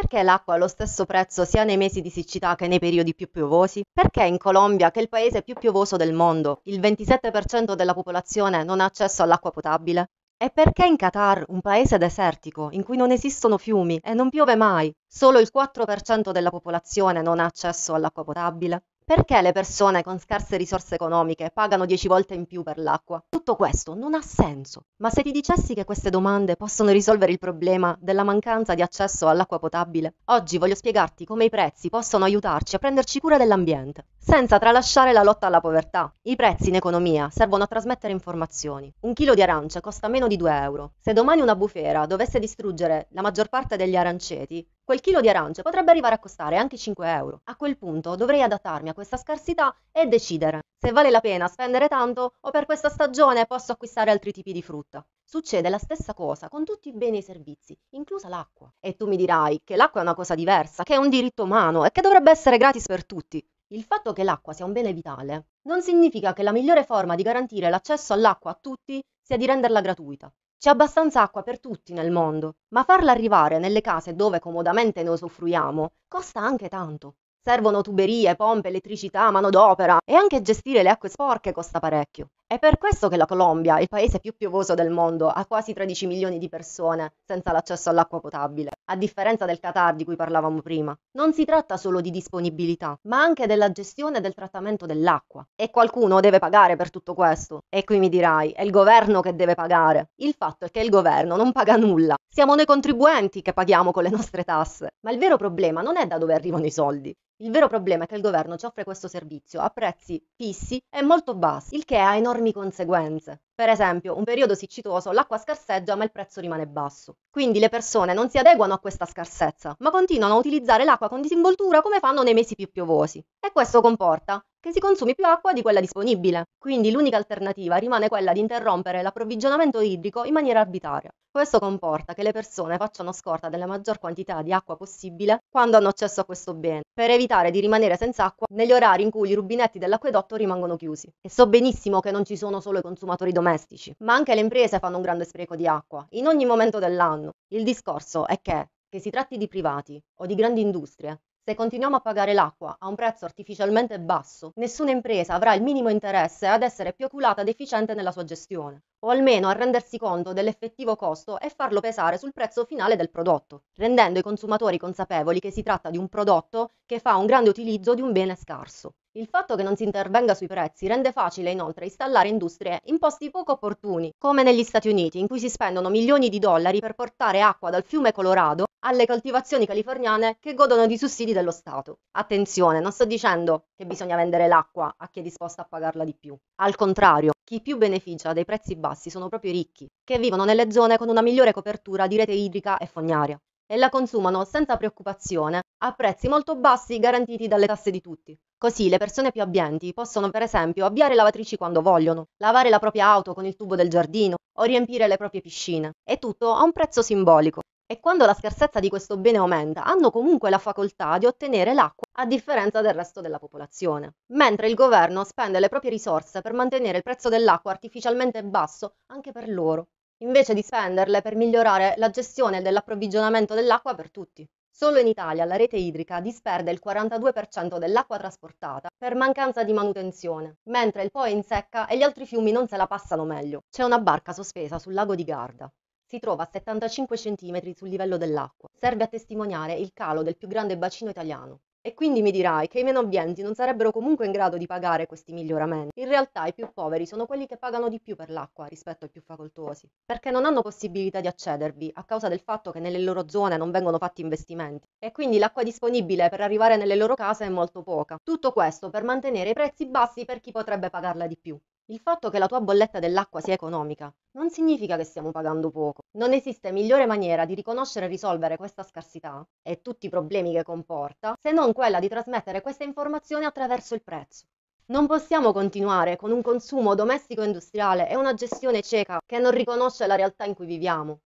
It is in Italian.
Perché l'acqua ha lo stesso prezzo sia nei mesi di siccità che nei periodi più piovosi? Perché in Colombia, che è il paese più piovoso del mondo, il 27% della popolazione non ha accesso all'acqua potabile? E perché in Qatar, un paese desertico, in cui non esistono fiumi e non piove mai, solo il 4% della popolazione non ha accesso all'acqua potabile? Perché le persone con scarse risorse economiche pagano 10 volte in più per l'acqua? Tutto questo non ha senso. Ma se ti dicessi che queste domande possono risolvere il problema della mancanza di accesso all'acqua potabile, oggi voglio spiegarti come i prezzi possono aiutarci a prenderci cura dell'ambiente, senza tralasciare la lotta alla povertà. I prezzi in economia servono a trasmettere informazioni. Un chilo di arance costa meno di 2 euro. Se domani una bufera dovesse distruggere la maggior parte degli aranceti, Quel chilo di arance potrebbe arrivare a costare anche 5 euro. A quel punto dovrei adattarmi a questa scarsità e decidere se vale la pena spendere tanto o per questa stagione posso acquistare altri tipi di frutta. Succede la stessa cosa con tutti i beni e i servizi, inclusa l'acqua. E tu mi dirai che l'acqua è una cosa diversa, che è un diritto umano e che dovrebbe essere gratis per tutti. Il fatto che l'acqua sia un bene vitale non significa che la migliore forma di garantire l'accesso all'acqua a tutti sia di renderla gratuita. C'è abbastanza acqua per tutti nel mondo, ma farla arrivare nelle case dove comodamente ne usufruiamo costa anche tanto. Servono tuberie, pompe, elettricità, manodopera e anche gestire le acque sporche costa parecchio. È per questo che la Colombia, il paese più piovoso del mondo, ha quasi 13 milioni di persone senza l'accesso all'acqua potabile, a differenza del Qatar di cui parlavamo prima. Non si tratta solo di disponibilità, ma anche della gestione e del trattamento dell'acqua. E qualcuno deve pagare per tutto questo. E qui mi dirai, è il governo che deve pagare. Il fatto è che il governo non paga nulla. Siamo noi contribuenti che paghiamo con le nostre tasse. Ma il vero problema non è da dove arrivano i soldi, il vero problema è che il governo ci offre questo servizio a prezzi fissi e molto bassi, il che ha enormi conseguenze. Per esempio, un periodo siccitoso, l'acqua scarseggia ma il prezzo rimane basso. Quindi le persone non si adeguano a questa scarsezza, ma continuano a utilizzare l'acqua con disinvoltura come fanno nei mesi più piovosi. E questo comporta che si consumi più acqua di quella disponibile. Quindi l'unica alternativa rimane quella di interrompere l'approvvigionamento idrico in maniera arbitraria. Questo comporta che le persone facciano scorta della maggior quantità di acqua possibile quando hanno accesso a questo bene, per evitare di rimanere senza acqua negli orari in cui i rubinetti dell'acquedotto rimangono chiusi. E so benissimo che non ci sono solo i consumatori domestici domestici, ma anche le imprese fanno un grande spreco di acqua, in ogni momento dell'anno. Il discorso è che, che si tratti di privati o di grandi industrie, se continuiamo a pagare l'acqua a un prezzo artificialmente basso, nessuna impresa avrà il minimo interesse ad essere più oculata ed efficiente nella sua gestione, o almeno a rendersi conto dell'effettivo costo e farlo pesare sul prezzo finale del prodotto, rendendo i consumatori consapevoli che si tratta di un prodotto che fa un grande utilizzo di un bene scarso. Il fatto che non si intervenga sui prezzi rende facile inoltre installare industrie in posti poco opportuni, come negli Stati Uniti, in cui si spendono milioni di dollari per portare acqua dal fiume Colorado alle coltivazioni californiane che godono di sussidi dello Stato. Attenzione, non sto dicendo che bisogna vendere l'acqua a chi è disposto a pagarla di più. Al contrario, chi più beneficia dei prezzi bassi sono proprio i ricchi, che vivono nelle zone con una migliore copertura di rete idrica e fognaria e la consumano senza preoccupazione a prezzi molto bassi garantiti dalle tasse di tutti. Così le persone più abbienti possono per esempio avviare lavatrici quando vogliono, lavare la propria auto con il tubo del giardino o riempire le proprie piscine. E tutto a un prezzo simbolico. E quando la scarsezza di questo bene aumenta, hanno comunque la facoltà di ottenere l'acqua a differenza del resto della popolazione. Mentre il governo spende le proprie risorse per mantenere il prezzo dell'acqua artificialmente basso anche per loro invece di spenderle per migliorare la gestione dell'approvvigionamento dell'acqua per tutti. Solo in Italia la rete idrica disperde il 42% dell'acqua trasportata per mancanza di manutenzione, mentre il Po è in secca e gli altri fiumi non se la passano meglio. C'è una barca sospesa sul lago di Garda, si trova a 75 cm sul livello dell'acqua. Serve a testimoniare il calo del più grande bacino italiano. E quindi mi dirai che i meno abbienti non sarebbero comunque in grado di pagare questi miglioramenti. In realtà i più poveri sono quelli che pagano di più per l'acqua rispetto ai più facoltosi, perché non hanno possibilità di accedervi a causa del fatto che nelle loro zone non vengono fatti investimenti e quindi l'acqua disponibile per arrivare nelle loro case è molto poca. Tutto questo per mantenere i prezzi bassi per chi potrebbe pagarla di più. Il fatto che la tua bolletta dell'acqua sia economica non significa che stiamo pagando poco. Non esiste migliore maniera di riconoscere e risolvere questa scarsità e tutti i problemi che comporta se non quella di trasmettere questa informazione attraverso il prezzo. Non possiamo continuare con un consumo domestico industriale e una gestione cieca che non riconosce la realtà in cui viviamo.